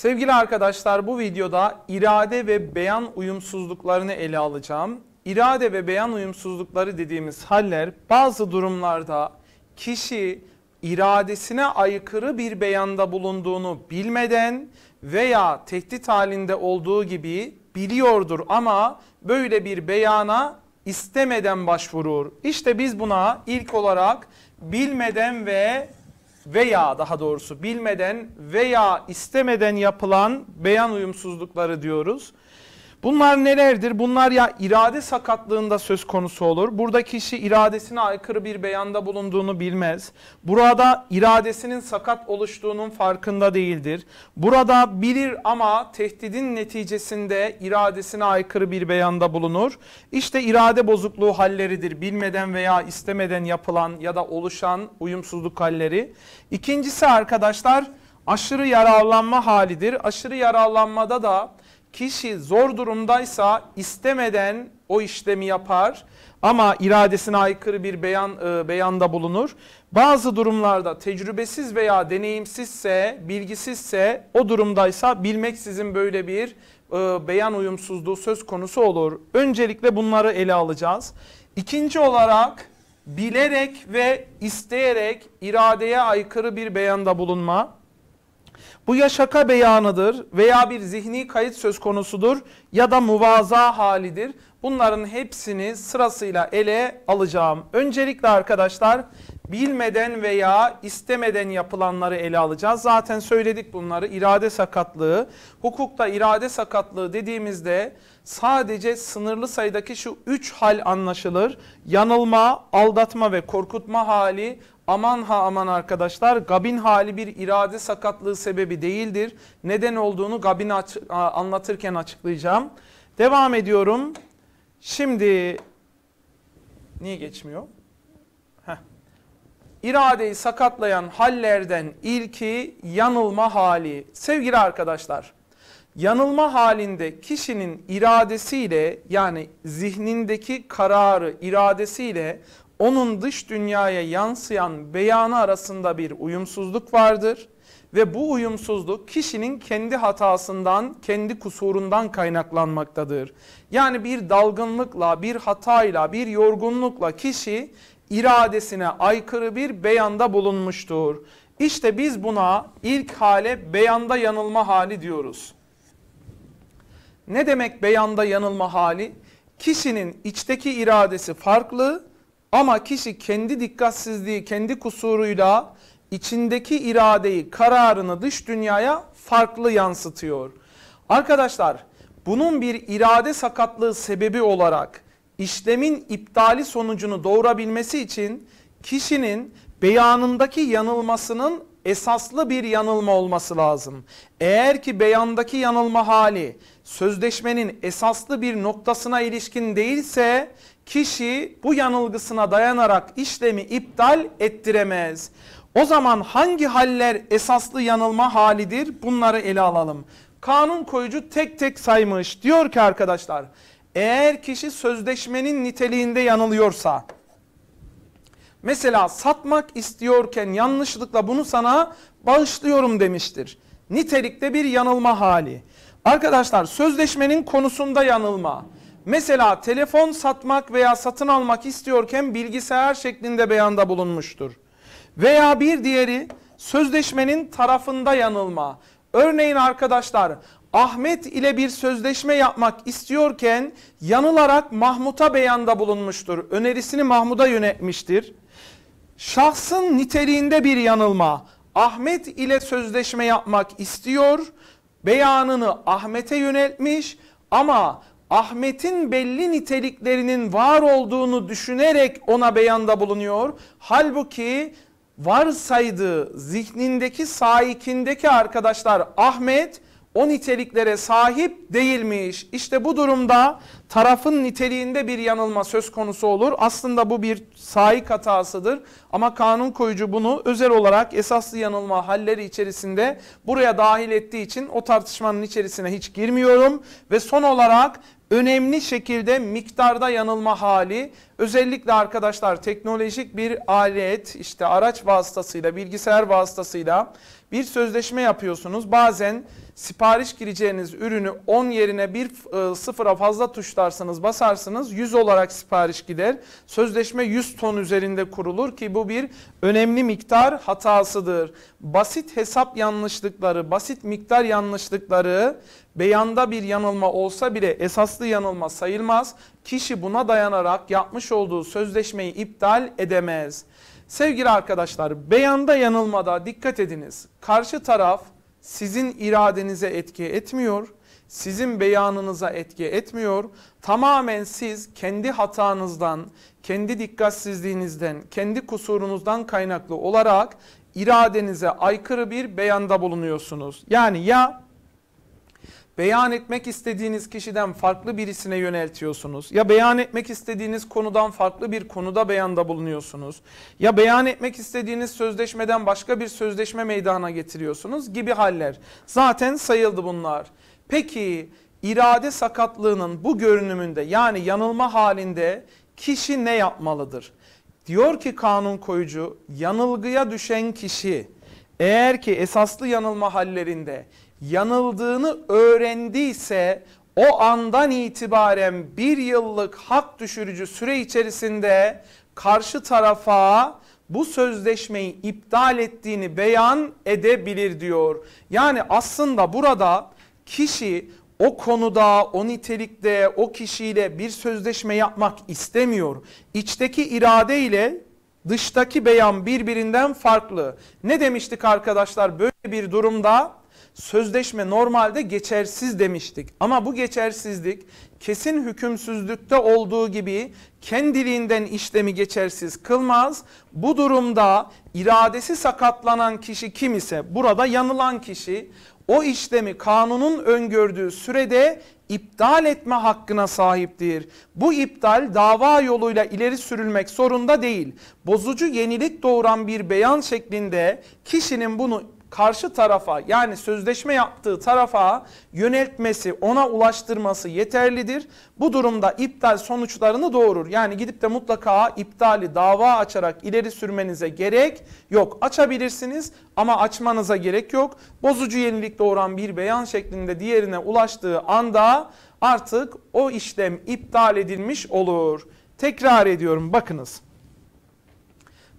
Sevgili arkadaşlar bu videoda irade ve beyan uyumsuzluklarını ele alacağım. İrade ve beyan uyumsuzlukları dediğimiz haller bazı durumlarda kişi iradesine aykırı bir beyanda bulunduğunu bilmeden veya tehdit halinde olduğu gibi biliyordur ama böyle bir beyana istemeden başvurur. İşte biz buna ilk olarak bilmeden ve veya daha doğrusu bilmeden veya istemeden yapılan beyan uyumsuzlukları diyoruz. Bunlar nelerdir? Bunlar ya irade sakatlığında söz konusu olur. Burada kişi iradesine aykırı bir beyanda bulunduğunu bilmez. Burada iradesinin sakat oluştuğunun farkında değildir. Burada bilir ama tehdidin neticesinde iradesine aykırı bir beyanda bulunur. İşte irade bozukluğu halleridir. Bilmeden veya istemeden yapılan ya da oluşan uyumsuzluk halleri. İkincisi arkadaşlar aşırı yararlanma halidir. Aşırı yararlanmada da Kişi zor durumdaysa istemeden o işlemi yapar ama iradesine aykırı bir beyan e, beyanda bulunur. Bazı durumlarda tecrübesiz veya deneyimsizse, bilgisizse, o durumdaysa bilmeksizin böyle bir e, beyan uyumsuzluğu söz konusu olur. Öncelikle bunları ele alacağız. İkinci olarak bilerek ve isteyerek iradeye aykırı bir beyanda bulunma. Bu ya şaka beyanıdır veya bir zihni kayıt söz konusudur ya da muvaza halidir. Bunların hepsini sırasıyla ele alacağım. Öncelikle arkadaşlar bilmeden veya istemeden yapılanları ele alacağız. Zaten söyledik bunları irade sakatlığı. Hukukta irade sakatlığı dediğimizde sadece sınırlı sayıdaki şu üç hal anlaşılır. Yanılma, aldatma ve korkutma hali Aman ha aman arkadaşlar Gab'in hali bir irade sakatlığı sebebi değildir. Neden olduğunu Gab'in anlatırken açıklayacağım. Devam ediyorum. Şimdi niye geçmiyor? Heh. İradeyi sakatlayan hallerden ilki yanılma hali. Sevgili arkadaşlar yanılma halinde kişinin iradesiyle yani zihnindeki kararı iradesiyle onun dış dünyaya yansıyan beyanı arasında bir uyumsuzluk vardır ve bu uyumsuzluk kişinin kendi hatasından, kendi kusurundan kaynaklanmaktadır. Yani bir dalgınlıkla, bir hatayla, bir yorgunlukla kişi iradesine aykırı bir beyanda bulunmuştur. İşte biz buna ilk hale beyanda yanılma hali diyoruz. Ne demek beyanda yanılma hali? Kişinin içteki iradesi farklı, ama kişi kendi dikkatsizliği, kendi kusuruyla içindeki iradeyi, kararını dış dünyaya farklı yansıtıyor. Arkadaşlar bunun bir irade sakatlığı sebebi olarak işlemin iptali sonucunu doğurabilmesi için kişinin beyanındaki yanılmasının esaslı bir yanılma olması lazım. Eğer ki beyandaki yanılma hali sözleşmenin esaslı bir noktasına ilişkin değilse kişi bu yanılgısına dayanarak işlemi iptal ettiremez. O zaman hangi haller esaslı yanılma halidir bunları ele alalım. Kanun koyucu tek tek saymış diyor ki arkadaşlar eğer kişi sözleşmenin niteliğinde yanılıyorsa Mesela satmak istiyorken yanlışlıkla bunu sana bağışlıyorum demiştir. Nitelikte bir yanılma hali. Arkadaşlar sözleşmenin konusunda yanılma. Mesela telefon satmak veya satın almak istiyorken bilgisayar şeklinde beyanda bulunmuştur. Veya bir diğeri sözleşmenin tarafında yanılma. Örneğin arkadaşlar Ahmet ile bir sözleşme yapmak istiyorken yanılarak Mahmut'a beyanda bulunmuştur. Önerisini Mahmut'a yönetmiştir. Şahsın niteliğinde bir yanılma. Ahmet ile sözleşme yapmak istiyor. Beyanını Ahmet'e yöneltmiş ama Ahmet'in belli niteliklerinin var olduğunu düşünerek ona beyanda bulunuyor. Halbuki varsaydığı zihnindeki saikindeki arkadaşlar Ahmet o niteliklere sahip değilmiş. İşte bu durumda tarafın niteliğinde bir yanılma söz konusu olur. Aslında bu bir saik hatasıdır ama kanun koyucu bunu özel olarak esaslı yanılma halleri içerisinde buraya dahil ettiği için o tartışmanın içerisine hiç girmiyorum. Ve son olarak önemli şekilde miktarda yanılma hali özellikle arkadaşlar teknolojik bir alet işte araç vasıtasıyla bilgisayar vasıtasıyla bir sözleşme yapıyorsunuz. Bazen sipariş gireceğiniz ürünü 10 yerine bir e, sıfıra fazla tuşlarsanız basarsınız 100 olarak sipariş gider. Sözleşme 100 ton üzerinde kurulur ki bu bir önemli miktar hatasıdır. Basit hesap yanlışlıkları, basit miktar yanlışlıkları beyanda bir yanılma olsa bile esaslı yanılma sayılmaz. Kişi buna dayanarak yapmış olduğu sözleşmeyi iptal edemez. Sevgili arkadaşlar beyanda yanılmada dikkat ediniz. Karşı taraf sizin iradenize etki etmiyor, sizin beyanınıza etki etmiyor. Tamamen siz kendi hatanızdan, kendi dikkatsizliğinizden, kendi kusurunuzdan kaynaklı olarak iradenize aykırı bir beyanda bulunuyorsunuz. Yani ya beyan etmek istediğiniz kişiden farklı birisine yöneltiyorsunuz. Ya beyan etmek istediğiniz konudan farklı bir konuda beyanda bulunuyorsunuz. Ya beyan etmek istediğiniz sözleşmeden başka bir sözleşme meydana getiriyorsunuz gibi haller. Zaten sayıldı bunlar. Peki irade sakatlığının bu görünümünde yani yanılma halinde kişi ne yapmalıdır? Diyor ki kanun koyucu yanılgıya düşen kişi eğer ki esaslı yanılma hallerinde yanıldığını öğrendiyse o andan itibaren bir yıllık hak düşürücü süre içerisinde karşı tarafa bu sözleşmeyi iptal ettiğini beyan edebilir diyor. Yani aslında burada kişi o konuda, o nitelikte, o kişiyle bir sözleşme yapmak istemiyor. İçteki irade ile dıştaki beyan birbirinden farklı. Ne demiştik arkadaşlar böyle bir durumda sözleşme normalde geçersiz demiştik. Ama bu geçersizlik kesin hükümsüzlükte olduğu gibi kendiliğinden işlemi geçersiz kılmaz. Bu durumda iradesi sakatlanan kişi kim ise burada yanılan kişi o işlemi kanunun öngördüğü sürede iptal etme hakkına sahiptir. Bu iptal dava yoluyla ileri sürülmek zorunda değil. Bozucu yenilik doğuran bir beyan şeklinde kişinin bunu karşı tarafa yani sözleşme yaptığı tarafa yöneltmesi, ona ulaştırması yeterlidir. Bu durumda iptal sonuçlarını doğurur. Yani gidip de mutlaka iptali dava açarak ileri sürmenize gerek yok. Açabilirsiniz ama açmanıza gerek yok. Bozucu yenilik doğuran bir beyan şeklinde diğerine ulaştığı anda artık o işlem iptal edilmiş olur. Tekrar ediyorum bakınız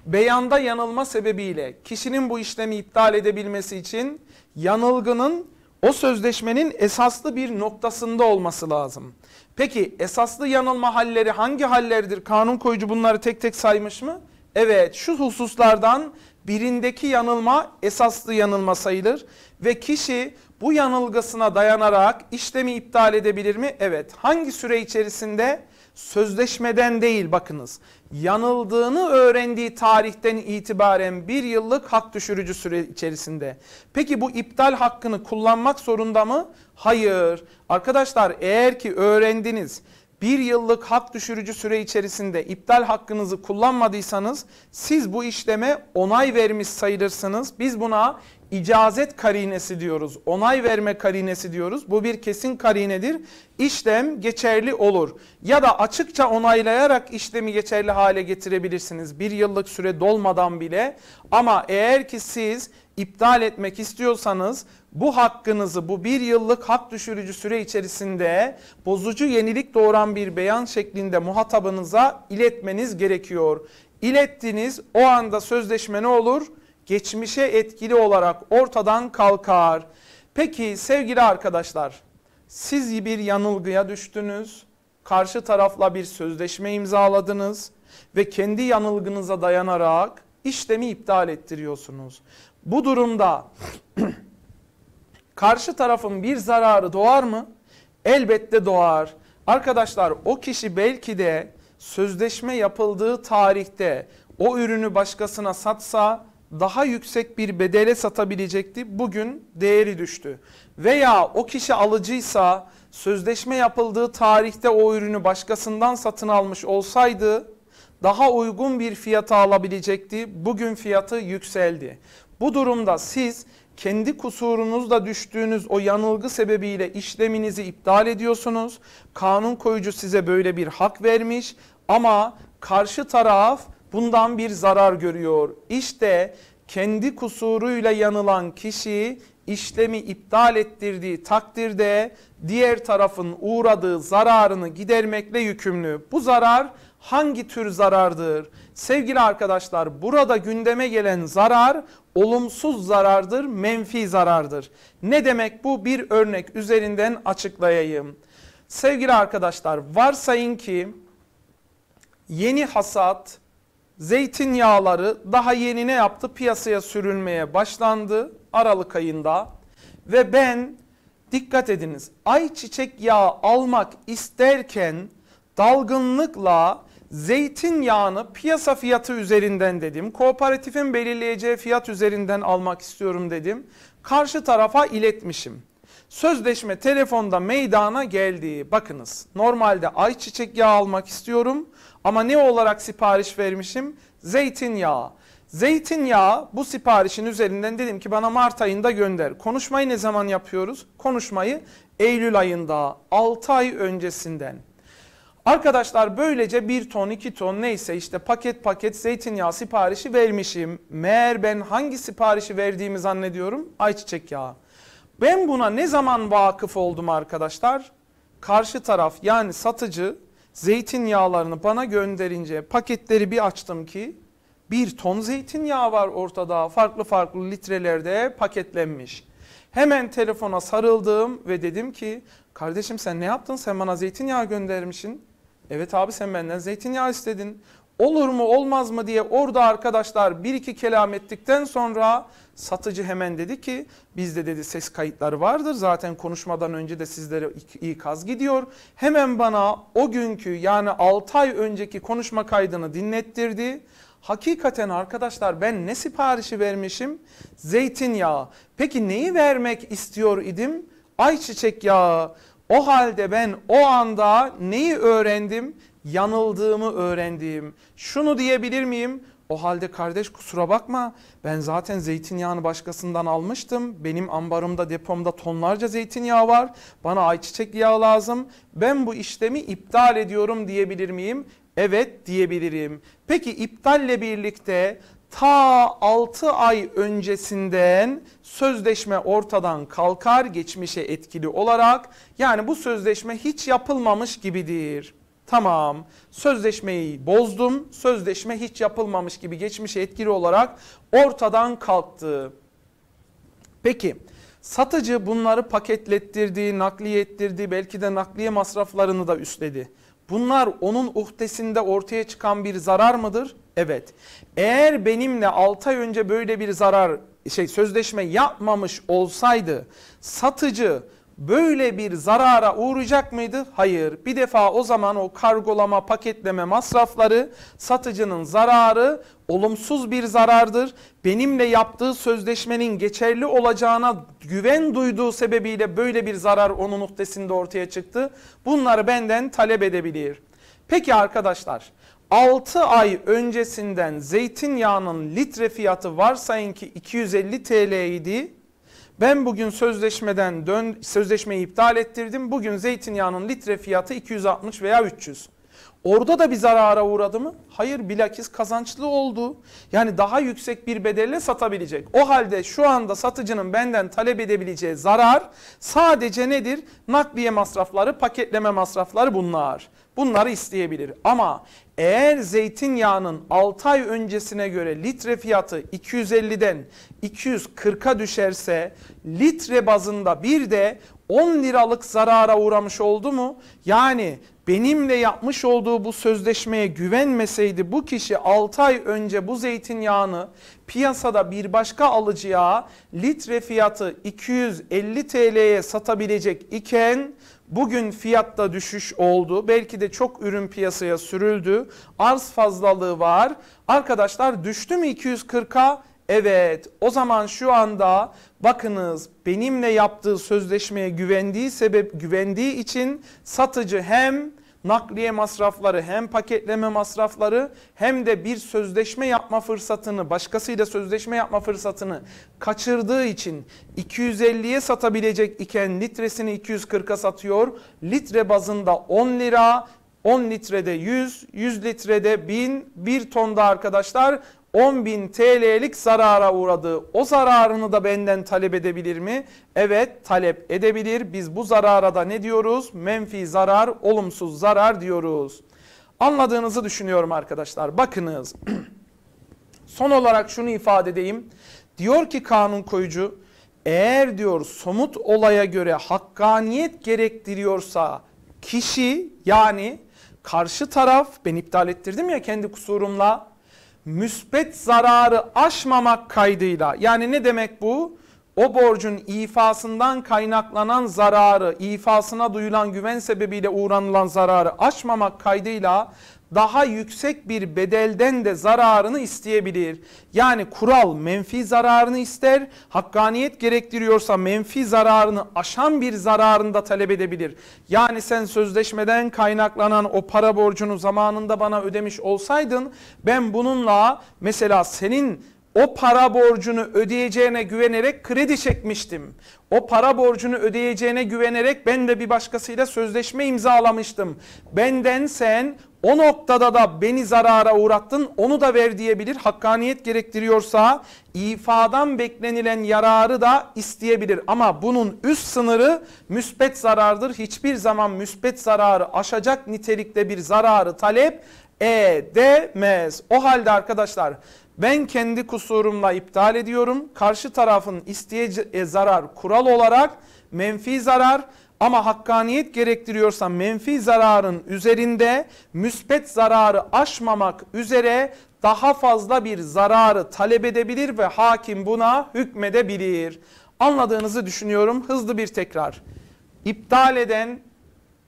beyanda yanılma sebebiyle kişinin bu işlemi iptal edebilmesi için yanılgının o sözleşmenin esaslı bir noktasında olması lazım. Peki esaslı yanılma halleri hangi hallerdir? Kanun koyucu bunları tek tek saymış mı? Evet şu hususlardan birindeki yanılma esaslı yanılma sayılır ve kişi bu yanılgısına dayanarak işlemi iptal edebilir mi? Evet hangi süre içerisinde? Sözleşmeden değil bakınız yanıldığını öğrendiği tarihten itibaren bir yıllık hak düşürücü süre içerisinde. Peki bu iptal hakkını kullanmak zorunda mı? Hayır. Arkadaşlar eğer ki öğrendiniz bir yıllık hak düşürücü süre içerisinde iptal hakkınızı kullanmadıysanız siz bu işleme onay vermiş sayılırsınız. Biz buna icazet karinesi diyoruz. Onay verme karinesi diyoruz. Bu bir kesin karinedir. İşlem geçerli olur. Ya da açıkça onaylayarak işlemi geçerli hale getirebilirsiniz. Bir yıllık süre dolmadan bile. Ama eğer ki siz iptal etmek istiyorsanız bu hakkınızı bu bir yıllık hak düşürücü süre içerisinde bozucu yenilik doğuran bir beyan şeklinde muhatabınıza iletmeniz gerekiyor. İlettiniz o anda sözleşme ne olur? geçmişe etkili olarak ortadan kalkar. Peki sevgili arkadaşlar siz bir yanılgıya düştünüz. Karşı tarafla bir sözleşme imzaladınız ve kendi yanılgınıza dayanarak işlemi iptal ettiriyorsunuz. Bu durumda karşı tarafın bir zararı doğar mı? Elbette doğar. Arkadaşlar o kişi belki de sözleşme yapıldığı tarihte o ürünü başkasına satsa daha yüksek bir bedele satabilecekti. Bugün değeri düştü. Veya o kişi alıcıysa sözleşme yapıldığı tarihte o ürünü başkasından satın almış olsaydı daha uygun bir fiyata alabilecekti. Bugün fiyatı yükseldi. Bu durumda siz kendi kusurunuzla düştüğünüz o yanılgı sebebiyle işleminizi iptal ediyorsunuz. Kanun koyucu size böyle bir hak vermiş ama karşı taraf Bundan bir zarar görüyor. İşte kendi kusuruyla yanılan kişi işlemi iptal ettirdiği takdirde diğer tarafın uğradığı zararını gidermekle yükümlü. Bu zarar hangi tür zarardır? Sevgili arkadaşlar burada gündeme gelen zarar olumsuz zarardır, menfi zarardır. Ne demek bu? Bir örnek üzerinden açıklayayım. Sevgili arkadaşlar varsayın ki yeni hasat zeytinyağları daha yenine yaptı piyasaya sürülmeye başlandı Aralık ayında ve ben dikkat ediniz ayçiçek yağı almak isterken dalgınlıkla zeytinyağını piyasa fiyatı üzerinden dedim. Kooperatifin belirleyeceği fiyat üzerinden almak istiyorum dedim. Karşı tarafa iletmişim. Sözleşme telefonda meydana geldi. Bakınız normalde ayçiçek yağı almak istiyorum. Ama ne olarak sipariş vermişim? Zeytinyağı. Zeytinyağı bu siparişin üzerinden dedim ki bana Mart ayında gönder. Konuşmayı ne zaman yapıyoruz? Konuşmayı Eylül ayında 6 ay öncesinden. Arkadaşlar böylece 1 ton 2 ton neyse işte paket paket zeytinyağı siparişi vermişim. Meğer ben hangi siparişi verdiğimi zannediyorum? Ayçiçek yağı. Ben buna ne zaman vakıf oldum arkadaşlar? Karşı taraf yani satıcı zeytinyağlarını bana gönderince paketleri bir açtım ki bir ton zeytinyağı var ortada farklı farklı litrelerde paketlenmiş. Hemen telefona sarıldım ve dedim ki kardeşim sen ne yaptın sen bana zeytinyağı göndermişsin. Evet abi sen benden zeytinyağı istedin olur mu olmaz mı diye orada arkadaşlar bir iki kelam ettikten sonra satıcı hemen dedi ki bizde dedi ses kayıtları vardır zaten konuşmadan önce de sizlere ikaz gidiyor. Hemen bana o günkü yani 6 ay önceki konuşma kaydını dinlettirdi. Hakikaten arkadaşlar ben ne siparişi vermişim? Zeytinyağı. Peki neyi vermek istiyor idim? Ayçiçek yağı. O halde ben o anda neyi öğrendim? yanıldığımı öğrendiğim şunu diyebilir miyim? O halde kardeş kusura bakma ben zaten zeytinyağını başkasından almıştım. Benim ambarımda depomda tonlarca zeytinyağı var. Bana ayçiçek yağı lazım. Ben bu işlemi iptal ediyorum diyebilir miyim? Evet diyebilirim. Peki iptalle birlikte ta 6 ay öncesinden sözleşme ortadan kalkar geçmişe etkili olarak yani bu sözleşme hiç yapılmamış gibidir. Tamam sözleşmeyi bozdum. Sözleşme hiç yapılmamış gibi geçmişe etkili olarak ortadan kalktı. Peki satıcı bunları paketlettirdi, nakliye ettirdi, belki de nakliye masraflarını da üstledi. Bunlar onun uhdesinde ortaya çıkan bir zarar mıdır? Evet. Eğer benimle 6 ay önce böyle bir zarar şey sözleşme yapmamış olsaydı satıcı böyle bir zarara uğrayacak mıydı? Hayır. Bir defa o zaman o kargolama, paketleme masrafları satıcının zararı olumsuz bir zarardır. Benimle yaptığı sözleşmenin geçerli olacağına güven duyduğu sebebiyle böyle bir zarar onun uhdesinde ortaya çıktı. Bunları benden talep edebilir. Peki arkadaşlar 6 ay öncesinden zeytinyağının litre fiyatı varsayın ki 250 TL idi ben bugün sözleşmeden dön, sözleşmeyi iptal ettirdim. Bugün zeytinyağının litre fiyatı 260 veya 300. Orada da bir zarara uğradı mı? Hayır bilakis kazançlı oldu. Yani daha yüksek bir bedelle satabilecek. O halde şu anda satıcının benden talep edebileceği zarar sadece nedir? Nakliye masrafları, paketleme masrafları bunlar. Bunları isteyebilir. Ama eğer zeytinyağının 6 ay öncesine göre litre fiyatı 250'den 240'a düşerse litre bazında bir de 10 liralık zarara uğramış oldu mu? Yani benimle yapmış olduğu bu sözleşmeye güvenmeseydi bu kişi 6 ay önce bu zeytinyağını piyasada bir başka alıcıya litre fiyatı 250 TL'ye satabilecek iken Bugün fiyatta düşüş oldu. Belki de çok ürün piyasaya sürüldü. Arz fazlalığı var. Arkadaşlar düştü mü 240'a? Evet o zaman şu anda bakınız benimle yaptığı sözleşmeye güvendiği sebep güvendiği için satıcı hem nakliye masrafları hem paketleme masrafları hem de bir sözleşme yapma fırsatını başkasıyla sözleşme yapma fırsatını kaçırdığı için 250'ye satabilecek iken litresini 240'a satıyor. Litre bazında 10 lira 10 litrede 100, 100 litrede 1000, 1 tonda arkadaşlar 10.000 TL'lik zarara uğradı. O zararını da benden talep edebilir mi? Evet talep edebilir. Biz bu zarara da ne diyoruz? Menfi zarar, olumsuz zarar diyoruz. Anladığınızı düşünüyorum arkadaşlar. Bakınız. Son olarak şunu ifade edeyim. Diyor ki kanun koyucu eğer diyor somut olaya göre hakkaniyet gerektiriyorsa kişi yani karşı taraf ben iptal ettirdim ya kendi kusurumla müspet zararı aşmamak kaydıyla yani ne demek bu? O borcun ifasından kaynaklanan zararı, ifasına duyulan güven sebebiyle uğranılan zararı aşmamak kaydıyla daha yüksek bir bedelden de zararını isteyebilir. Yani kural menfi zararını ister, hakkaniyet gerektiriyorsa menfi zararını aşan bir zararını da talep edebilir. Yani sen sözleşmeden kaynaklanan o para borcunu zamanında bana ödemiş olsaydın ben bununla mesela senin o para borcunu ödeyeceğine güvenerek kredi çekmiştim. O para borcunu ödeyeceğine güvenerek ben de bir başkasıyla sözleşme imzalamıştım. Benden sen o noktada da beni zarara uğrattın onu da ver diyebilir. Hakkaniyet gerektiriyorsa ifadan beklenilen yararı da isteyebilir. Ama bunun üst sınırı müspet zarardır. Hiçbir zaman müspet zararı aşacak nitelikte bir zararı talep edemez. O halde arkadaşlar ben kendi kusurumla iptal ediyorum. Karşı tarafın isteye e, zarar kural olarak menfi zarar ama hakkaniyet gerektiriyorsa menfi zararın üzerinde müspet zararı aşmamak üzere daha fazla bir zararı talep edebilir ve hakim buna hükmedebilir. Anladığınızı düşünüyorum. Hızlı bir tekrar. İptal eden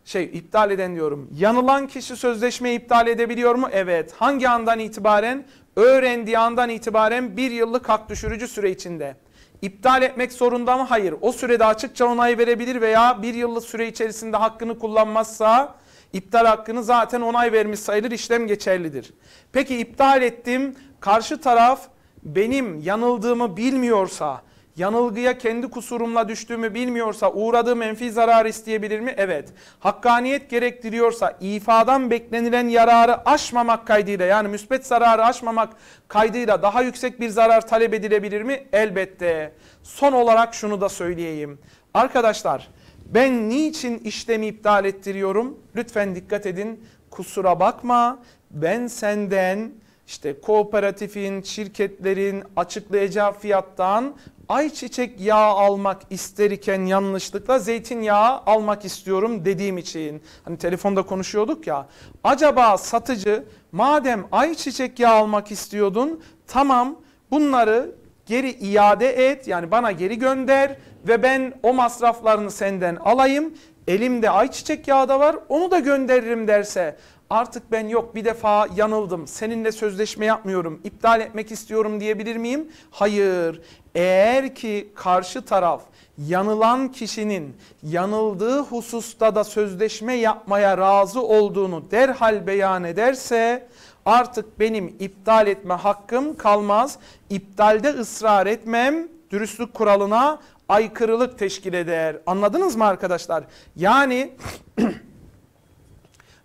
şey iptal eden diyorum. Yanılan kişi sözleşmeyi iptal edebiliyor mu? Evet. Hangi andan itibaren? Öğrendiği andan itibaren bir yıllık hak düşürücü süre içinde iptal etmek zorunda mı? Hayır. O sürede açıkça onay verebilir veya bir yıllık süre içerisinde hakkını kullanmazsa iptal hakkını zaten onay vermiş sayılır işlem geçerlidir. Peki iptal ettim karşı taraf benim yanıldığımı bilmiyorsa yanılgıya kendi kusurumla düştüğümü bilmiyorsa uğradığı menfi zarar isteyebilir mi? Evet. Hakkaniyet gerektiriyorsa ifadan beklenilen yararı aşmamak kaydıyla yani müsbet zararı aşmamak kaydıyla daha yüksek bir zarar talep edilebilir mi? Elbette. Son olarak şunu da söyleyeyim. Arkadaşlar ben niçin işlemi iptal ettiriyorum? Lütfen dikkat edin. Kusura bakma. Ben senden işte kooperatifin, şirketlerin açıklayacağı fiyattan ayçiçek yağı almak isteriken iken yanlışlıkla zeytinyağı almak istiyorum dediğim için. Hani telefonda konuşuyorduk ya. Acaba satıcı madem ayçiçek yağı almak istiyordun tamam bunları geri iade et yani bana geri gönder ve ben o masraflarını senden alayım. Elimde ayçiçek yağı da var onu da gönderirim derse artık ben yok bir defa yanıldım seninle sözleşme yapmıyorum iptal etmek istiyorum diyebilir miyim? Hayır eğer ki karşı taraf yanılan kişinin yanıldığı hususta da sözleşme yapmaya razı olduğunu derhal beyan ederse artık benim iptal etme hakkım kalmaz. İptalde ısrar etmem dürüstlük kuralına aykırılık teşkil eder. Anladınız mı arkadaşlar? Yani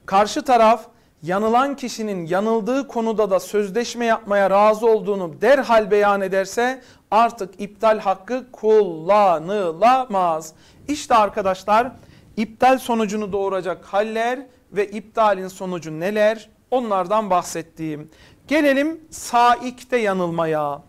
Karşı taraf yanılan kişinin yanıldığı konuda da sözleşme yapmaya razı olduğunu derhal beyan ederse artık iptal hakkı kullanılamaz. İşte arkadaşlar iptal sonucunu doğuracak haller ve iptalin sonucu neler onlardan bahsettiğim. Gelelim saikte yanılmaya.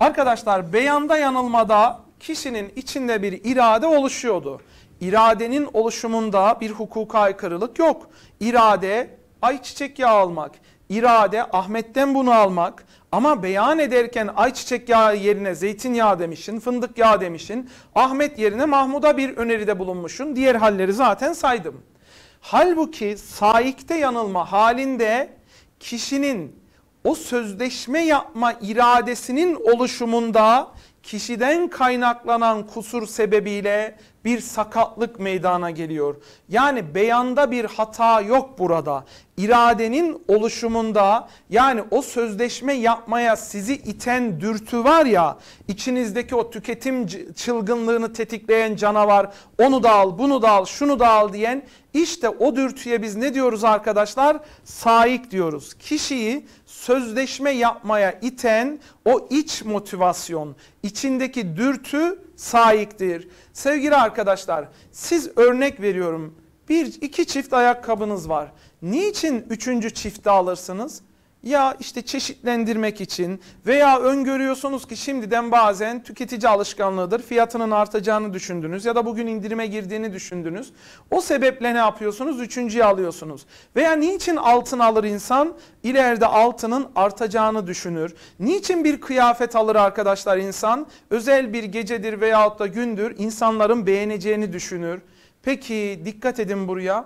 Arkadaşlar beyanda yanılmada kişinin içinde bir irade oluşuyordu iradenin oluşumunda bir hukuka aykırılık yok. İrade ayçiçek yağı almak, irade Ahmet'ten bunu almak ama beyan ederken ayçiçek yağı yerine zeytinyağı demişsin, fındık yağı demişsin, Ahmet yerine Mahmud'a bir öneride bulunmuşsun. Diğer halleri zaten saydım. Halbuki saikte yanılma halinde kişinin o sözleşme yapma iradesinin oluşumunda kişiden kaynaklanan kusur sebebiyle bir sakatlık meydana geliyor. Yani beyanda bir hata yok burada. İradenin oluşumunda yani o sözleşme yapmaya sizi iten dürtü var ya içinizdeki o tüketim çılgınlığını tetikleyen canavar onu da al bunu da al şunu da al diyen işte o dürtüye biz ne diyoruz arkadaşlar? Saik diyoruz. Kişiyi sözleşme yapmaya iten o iç motivasyon, içindeki dürtü sahiptir. Sevgili arkadaşlar siz örnek veriyorum bir iki çift ayakkabınız var. Niçin üçüncü çifti alırsınız? ya işte çeşitlendirmek için veya öngörüyorsunuz ki şimdiden bazen tüketici alışkanlığıdır fiyatının artacağını düşündünüz ya da bugün indirime girdiğini düşündünüz. O sebeple ne yapıyorsunuz? Üçüncüyü alıyorsunuz. Veya niçin altın alır insan? İleride altının artacağını düşünür. Niçin bir kıyafet alır arkadaşlar insan? Özel bir gecedir veyahut da gündür insanların beğeneceğini düşünür. Peki dikkat edin buraya.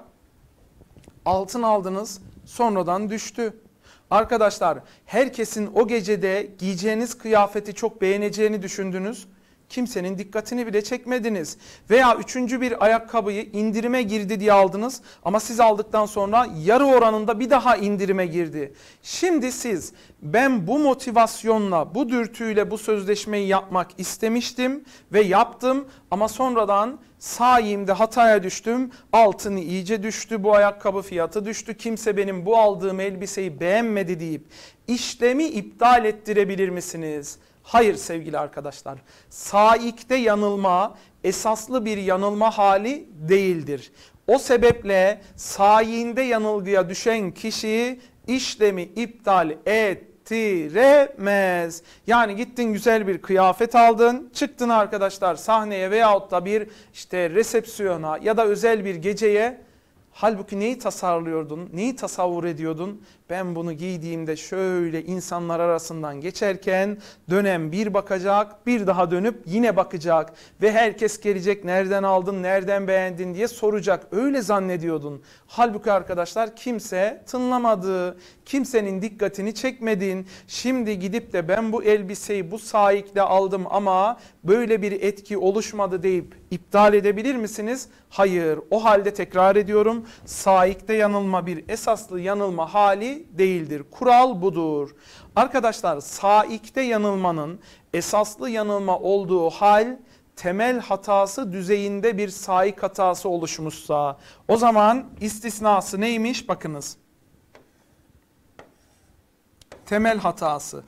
Altın aldınız sonradan düştü. Arkadaşlar herkesin o gecede giyeceğiniz kıyafeti çok beğeneceğini düşündünüz. Kimsenin dikkatini bile çekmediniz. Veya üçüncü bir ayakkabıyı indirime girdi diye aldınız ama siz aldıktan sonra yarı oranında bir daha indirime girdi. Şimdi siz ben bu motivasyonla, bu dürtüyle bu sözleşmeyi yapmak istemiştim ve yaptım ama sonradan Sayimde hataya düştüm. Altını iyice düştü. Bu ayakkabı fiyatı düştü. Kimse benim bu aldığım elbiseyi beğenmedi deyip işlemi iptal ettirebilir misiniz? Hayır sevgili arkadaşlar. Saikte yanılma esaslı bir yanılma hali değildir. O sebeple sayinde yanılgıya düşen kişi işlemi iptal et ettiremez. Yani gittin güzel bir kıyafet aldın, çıktın arkadaşlar sahneye veyahut da bir işte resepsiyona ya da özel bir geceye Halbuki neyi tasarlıyordun, neyi tasavvur ediyordun? Ben bunu giydiğimde şöyle insanlar arasından geçerken dönem bir bakacak, bir daha dönüp yine bakacak ve herkes gelecek nereden aldın, nereden beğendin diye soracak. Öyle zannediyordun. Halbuki arkadaşlar kimse tınlamadı, kimsenin dikkatini çekmedin. Şimdi gidip de ben bu elbiseyi bu saikle aldım ama böyle bir etki oluşmadı deyip iptal edebilir misiniz? Hayır. O halde tekrar ediyorum. Saikte yanılma bir esaslı yanılma hali değildir. Kural budur. Arkadaşlar saikte yanılmanın esaslı yanılma olduğu hal temel hatası düzeyinde bir saik hatası oluşmuşsa o zaman istisnası neymiş? Bakınız. Temel hatası.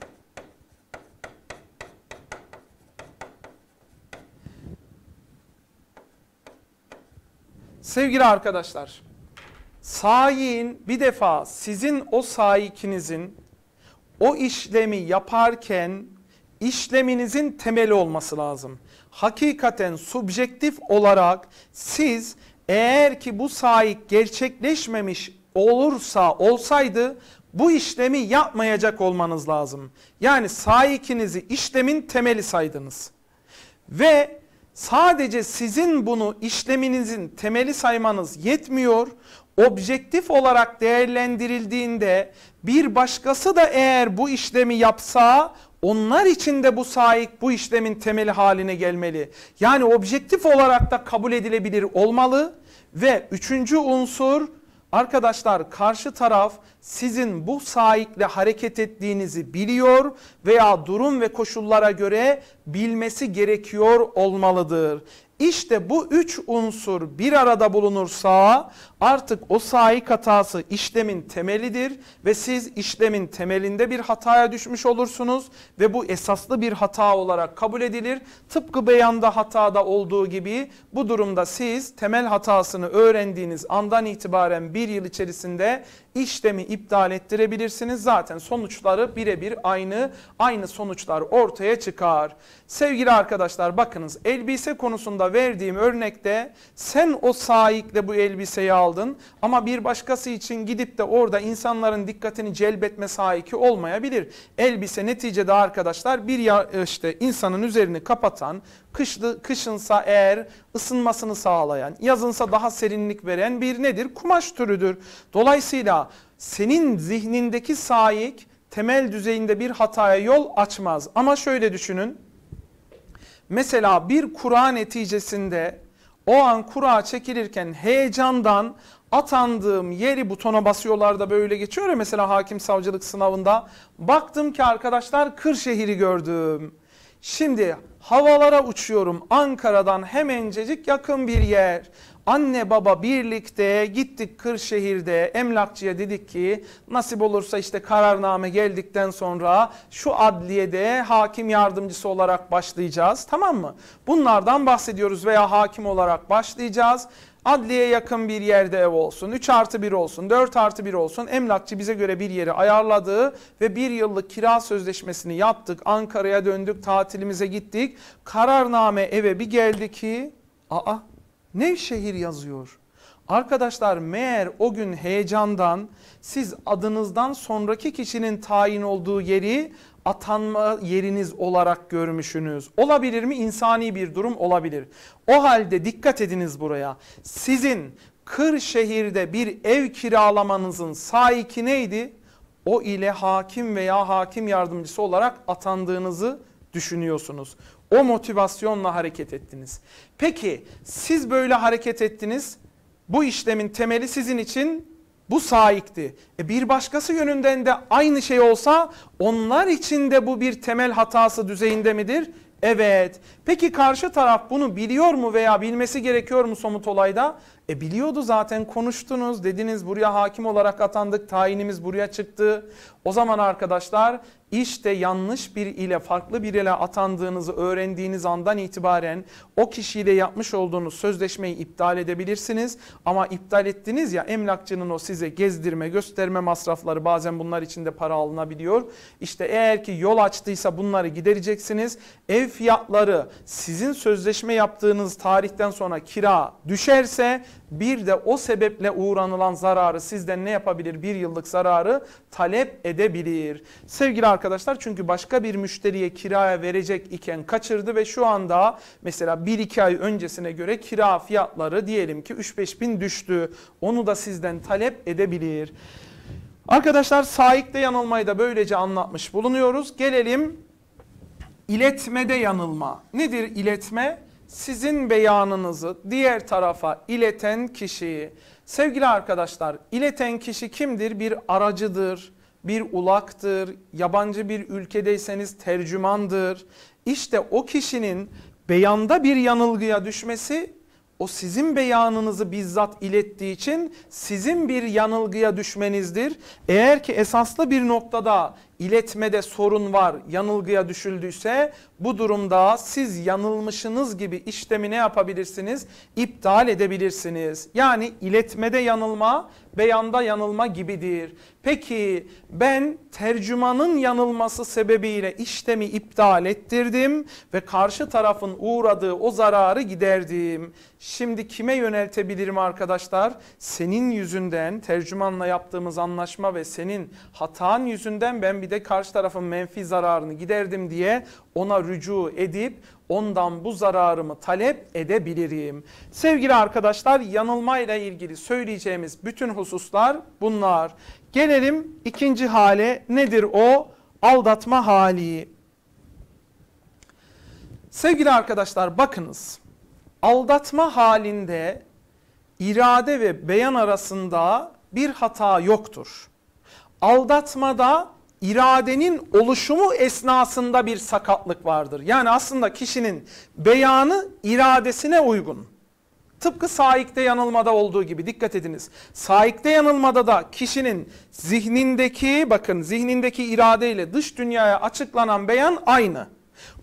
Sevgili arkadaşlar, sayin bir defa sizin o sahikinizin o işlemi yaparken işleminizin temeli olması lazım. Hakikaten subjektif olarak siz eğer ki bu sahik gerçekleşmemiş olursa olsaydı bu işlemi yapmayacak olmanız lazım. Yani sahikinizi işlemin temeli saydınız. Ve Sadece sizin bunu işleminizin temeli saymanız yetmiyor. Objektif olarak değerlendirildiğinde bir başkası da eğer bu işlemi yapsa onlar için de bu sahip bu işlemin temeli haline gelmeli. Yani objektif olarak da kabul edilebilir olmalı ve üçüncü unsur Arkadaşlar karşı taraf sizin bu sahikle hareket ettiğinizi biliyor veya durum ve koşullara göre bilmesi gerekiyor olmalıdır. İşte bu üç unsur bir arada bulunursa artık o saik hatası işlemin temelidir ve siz işlemin temelinde bir hataya düşmüş olursunuz ve bu esaslı bir hata olarak kabul edilir. Tıpkı beyanda hatada olduğu gibi bu durumda siz temel hatasını öğrendiğiniz andan itibaren bir yıl içerisinde işlemi iptal ettirebilirsiniz. Zaten sonuçları birebir aynı, aynı sonuçlar ortaya çıkar. Sevgili arkadaşlar bakınız elbise konusunda verdiğim örnekte sen o saikle bu elbiseyi aldın aldın ama bir başkası için gidip de orada insanların dikkatini celbetme sahiki olmayabilir. Elbise neticede arkadaşlar bir ya, işte insanın üzerini kapatan, kışlı, kışınsa eğer ısınmasını sağlayan, yazınsa daha serinlik veren bir nedir? Kumaş türüdür. Dolayısıyla senin zihnindeki sahik temel düzeyinde bir hataya yol açmaz. Ama şöyle düşünün. Mesela bir Kur'an neticesinde o an kura çekilirken heyecandan atandığım yeri butona basıyorlar da böyle geçiyor ya mesela hakim savcılık sınavında. Baktım ki arkadaşlar Kırşehir'i gördüm. Şimdi havalara uçuyorum Ankara'dan hemencecik yakın bir yer. Anne baba birlikte gittik Kırşehir'de emlakçıya dedik ki nasip olursa işte kararname geldikten sonra şu adliyede hakim yardımcısı olarak başlayacağız tamam mı? Bunlardan bahsediyoruz veya hakim olarak başlayacağız. Adliye yakın bir yerde ev olsun, 3 artı 1 olsun, 4 artı 1 olsun emlakçı bize göre bir yeri ayarladı ve bir yıllık kira sözleşmesini yaptık. Ankara'ya döndük, tatilimize gittik. Kararname eve bir geldi ki, aa Nevşehir yazıyor. Arkadaşlar meğer o gün heyecandan siz adınızdan sonraki kişinin tayin olduğu yeri atanma yeriniz olarak görmüşsünüz. Olabilir mi? İnsani bir durum olabilir. O halde dikkat ediniz buraya. Sizin Kırşehir'de bir ev kiralamanızın sahiki neydi? O ile hakim veya hakim yardımcısı olarak atandığınızı düşünüyorsunuz. O motivasyonla hareket ettiniz. Peki siz böyle hareket ettiniz. Bu işlemin temeli sizin için bu saikti. E bir başkası yönünden de aynı şey olsa onlar için de bu bir temel hatası düzeyinde midir? Evet. Peki karşı taraf bunu biliyor mu veya bilmesi gerekiyor mu somut olayda? E biliyordu zaten konuştunuz dediniz buraya hakim olarak atandık tayinimiz buraya çıktı. O zaman arkadaşlar işte yanlış bir ile farklı bir ile atandığınızı öğrendiğiniz andan itibaren o kişiyle yapmış olduğunuz sözleşmeyi iptal edebilirsiniz. Ama iptal ettiniz ya emlakçının o size gezdirme gösterme masrafları bazen bunlar içinde para alınabiliyor. İşte eğer ki yol açtıysa bunları gidereceksiniz. Ev fiyatları sizin sözleşme yaptığınız tarihten sonra kira düşerse bir de o sebeple uğranılan zararı sizden ne yapabilir? Bir yıllık zararı talep edebilir. Sevgili arkadaşlar çünkü başka bir müşteriye kiraya verecek iken kaçırdı ve şu anda mesela 1-2 ay öncesine göre kira fiyatları diyelim ki 3-5 bin düştü. Onu da sizden talep edebilir. Arkadaşlar sahikte yanılmayı da böylece anlatmış bulunuyoruz. Gelelim İletmede yanılma. Nedir iletme? Sizin beyanınızı diğer tarafa ileten kişiyi. Sevgili arkadaşlar ileten kişi kimdir? Bir aracıdır, bir ulaktır, yabancı bir ülkedeyseniz tercümandır. İşte o kişinin beyanda bir yanılgıya düşmesi o sizin beyanınızı bizzat ilettiği için sizin bir yanılgıya düşmenizdir. Eğer ki esaslı bir noktada iletmede sorun var yanılgıya düşüldüyse bu durumda siz yanılmışınız gibi işlemi ne yapabilirsiniz? İptal edebilirsiniz. Yani iletmede yanılma, beyanda yanılma gibidir. Peki ben tercümanın yanılması sebebiyle işlemi iptal ettirdim ve karşı tarafın uğradığı o zararı giderdim. Şimdi kime yöneltebilirim arkadaşlar? Senin yüzünden tercümanla yaptığımız anlaşma ve senin hatan yüzünden ben bir bir de karşı tarafın menfi zararını giderdim diye ona rücu edip ondan bu zararımı talep edebilirim. Sevgili arkadaşlar yanılmayla ilgili söyleyeceğimiz bütün hususlar bunlar. Gelelim ikinci hale nedir o? Aldatma hali. Sevgili arkadaşlar bakınız aldatma halinde irade ve beyan arasında bir hata yoktur. Aldatmada iradenin oluşumu esnasında bir sakatlık vardır. Yani aslında kişinin beyanı iradesine uygun. Tıpkı saikte yanılmada olduğu gibi dikkat ediniz. Saikte yanılmada da kişinin zihnindeki bakın zihnindeki irade ile dış dünyaya açıklanan beyan aynı.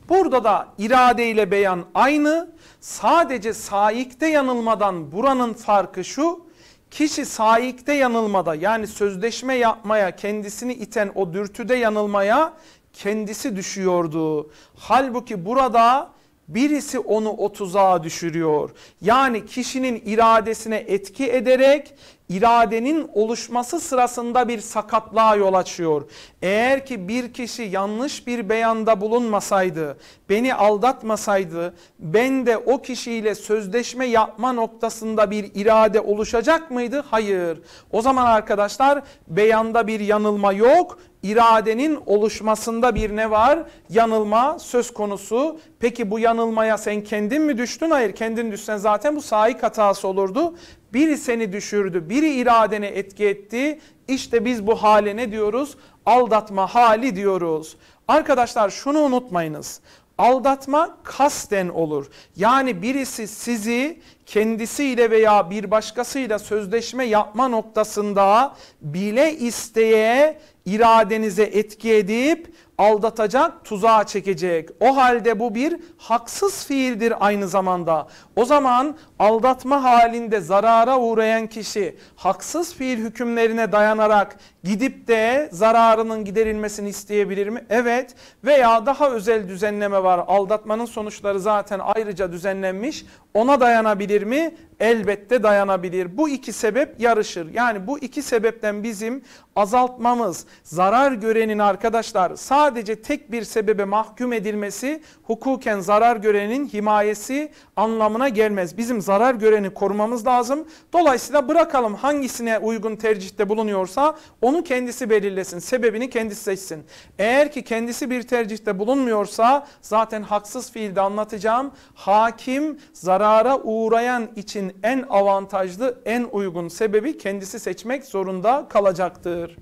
Burada da irade ile beyan aynı. Sadece saikte yanılmadan buranın farkı şu. Kişi saikte yanılmada yani sözleşme yapmaya kendisini iten o dürtüde yanılmaya kendisi düşüyordu. Halbuki burada birisi onu o tuzağa düşürüyor. Yani kişinin iradesine etki ederek iradenin oluşması sırasında bir sakatlığa yol açıyor. Eğer ki bir kişi yanlış bir beyanda bulunmasaydı, beni aldatmasaydı, ben de o kişiyle sözleşme yapma noktasında bir irade oluşacak mıydı? Hayır. O zaman arkadaşlar beyanda bir yanılma yok, iradenin oluşmasında bir ne var? Yanılma söz konusu. Peki bu yanılmaya sen kendin mi düştün? Hayır kendin düşsen zaten bu sahik hatası olurdu. Biri seni düşürdü, biri iradeni etki etti. İşte biz bu hale ne diyoruz? aldatma hali diyoruz. Arkadaşlar şunu unutmayınız. Aldatma kasten olur. Yani birisi sizi kendisiyle veya bir başkasıyla sözleşme yapma noktasında bile isteye iradenize etki edip aldatacak, tuzağa çekecek. O halde bu bir haksız fiildir aynı zamanda. O zaman aldatma halinde zarara uğrayan kişi haksız fiil hükümlerine dayanarak gidip de zararının giderilmesini isteyebilir mi? Evet veya daha özel düzenleme var. Aldatmanın sonuçları zaten ayrıca düzenlenmiş. Ona dayanabilir mi? Elbette dayanabilir. Bu iki sebep yarışır. Yani bu iki sebepten bizim azaltmamız zarar görenin arkadaşlar sadece sadece tek bir sebebe mahkum edilmesi hukuken zarar görenin himayesi anlamına gelmez. Bizim zarar göreni korumamız lazım. Dolayısıyla bırakalım hangisine uygun tercihte bulunuyorsa onu kendisi belirlesin. Sebebini kendisi seçsin. Eğer ki kendisi bir tercihte bulunmuyorsa zaten haksız fiilde anlatacağım. Hakim zarara uğrayan için en avantajlı, en uygun sebebi kendisi seçmek zorunda kalacaktır.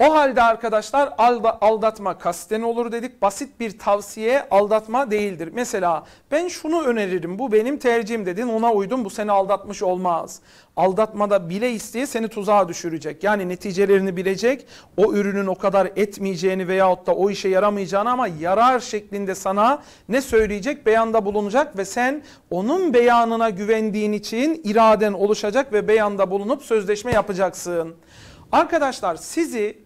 O halde arkadaşlar aldatma kasten olur dedik. Basit bir tavsiye aldatma değildir. Mesela ben şunu öneririm bu benim tercihim dedin ona uydum bu seni aldatmış olmaz. Aldatmada bile isteye seni tuzağa düşürecek. Yani neticelerini bilecek o ürünün o kadar etmeyeceğini veyahut da o işe yaramayacağını ama yarar şeklinde sana ne söyleyecek beyanda bulunacak ve sen onun beyanına güvendiğin için iraden oluşacak ve beyanda bulunup sözleşme yapacaksın. Arkadaşlar sizi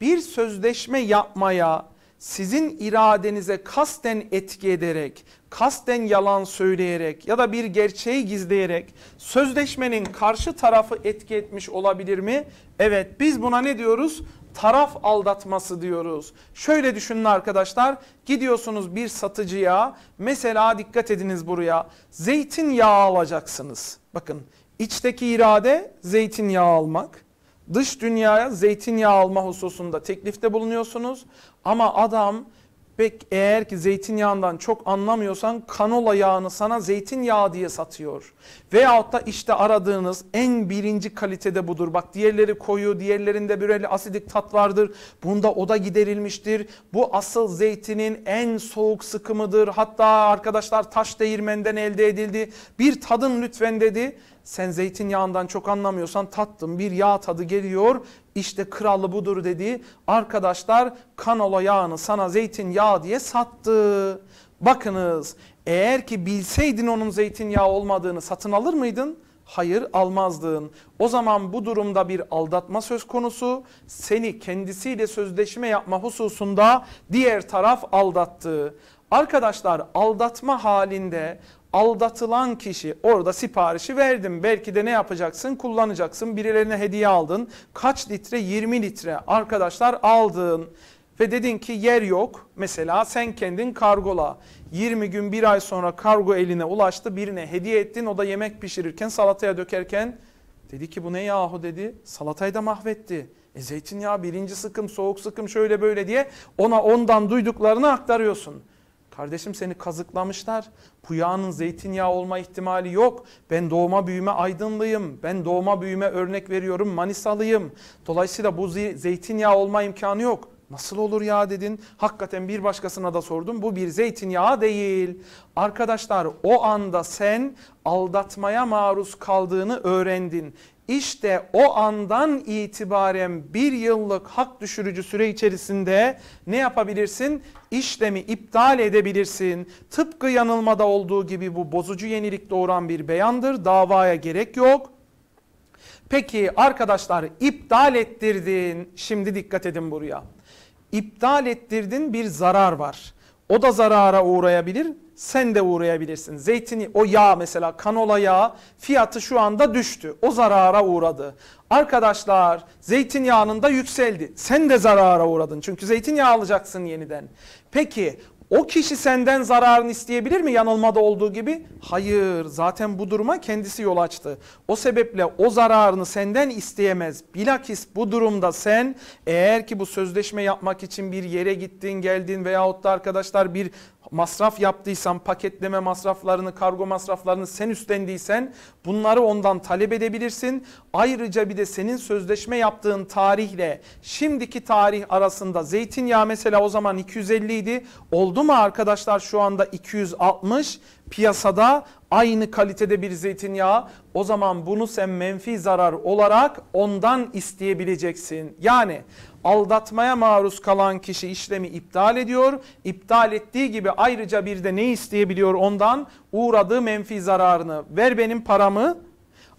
bir sözleşme yapmaya, sizin iradenize kasten etki ederek, kasten yalan söyleyerek ya da bir gerçeği gizleyerek sözleşmenin karşı tarafı etki etmiş olabilir mi? Evet biz buna ne diyoruz? Taraf aldatması diyoruz. Şöyle düşünün arkadaşlar gidiyorsunuz bir satıcıya mesela dikkat ediniz buraya zeytinyağı alacaksınız. Bakın içteki irade zeytinyağı almak dış dünyaya zeytinyağı alma hususunda teklifte bulunuyorsunuz. Ama adam pek eğer ki zeytinyağından çok anlamıyorsan kanola yağını sana zeytinyağı diye satıyor. Veyahut da işte aradığınız en birinci kalitede budur. Bak diğerleri koyu, diğerlerinde bireli asidik tat vardır. Bunda o da giderilmiştir. Bu asıl zeytinin en soğuk sıkımıdır. Hatta arkadaşlar taş değirmenden elde edildi. Bir tadın lütfen dedi sen zeytinyağından çok anlamıyorsan tattım bir yağ tadı geliyor. İşte kralı budur dedi. Arkadaşlar kanola yağını sana zeytinyağı diye sattı. Bakınız eğer ki bilseydin onun zeytinyağı olmadığını satın alır mıydın? Hayır almazdın. O zaman bu durumda bir aldatma söz konusu. Seni kendisiyle sözleşme yapma hususunda diğer taraf aldattı. Arkadaşlar aldatma halinde aldatılan kişi orada siparişi verdim. Belki de ne yapacaksın? Kullanacaksın. Birilerine hediye aldın. Kaç litre? 20 litre. Arkadaşlar aldın ve dedin ki yer yok. Mesela sen kendin kargola 20 gün bir ay sonra kargo eline ulaştı. Birine hediye ettin. O da yemek pişirirken salataya dökerken dedi ki bu ne yahu dedi. Salatayı da mahvetti. E zeytinyağı birinci sıkım soğuk sıkım şöyle böyle diye ona ondan duyduklarını aktarıyorsun. Kardeşim seni kazıklamışlar. Bu zeytinyağı olma ihtimali yok. Ben doğma büyüme aydınlıyım. Ben doğma büyüme örnek veriyorum Manisalıyım. Dolayısıyla bu zeytinyağı olma imkanı yok. Nasıl olur ya dedin. Hakikaten bir başkasına da sordum. Bu bir zeytinyağı değil. Arkadaşlar o anda sen aldatmaya maruz kaldığını öğrendin. İşte o andan itibaren bir yıllık hak düşürücü süre içerisinde ne yapabilirsin? İşlemi iptal edebilirsin. Tıpkı yanılmada olduğu gibi bu bozucu yenilik doğuran bir beyandır. Davaya gerek yok. Peki arkadaşlar iptal ettirdin. Şimdi dikkat edin buraya iptal ettirdin bir zarar var. O da zarara uğrayabilir sen de uğrayabilirsin. Zeytini o yağ mesela kanola yağı fiyatı şu anda düştü. O zarara uğradı. Arkadaşlar zeytinyağının da yükseldi. Sen de zarara uğradın çünkü zeytinyağı alacaksın yeniden. Peki o kişi senden zararını isteyebilir mi yanılmada olduğu gibi? Hayır zaten bu duruma kendisi yol açtı. O sebeple o zararını senden isteyemez. Bilakis bu durumda sen eğer ki bu sözleşme yapmak için bir yere gittin geldin veyahut da arkadaşlar bir masraf yaptıysan paketleme masraflarını kargo masraflarını sen üstlendiysen bunları ondan talep edebilirsin. Ayrıca bir de senin sözleşme yaptığın tarihle şimdiki tarih arasında zeytinyağı mesela o zaman 250 idi. Oldu mu arkadaşlar şu anda 260 piyasada aynı kalitede bir zeytinyağı o zaman bunu sen menfi zarar olarak ondan isteyebileceksin. Yani aldatmaya maruz kalan kişi işlemi iptal ediyor. İptal ettiği gibi ayrıca bir de ne isteyebiliyor ondan? Uğradığı menfi zararını ver benim paramı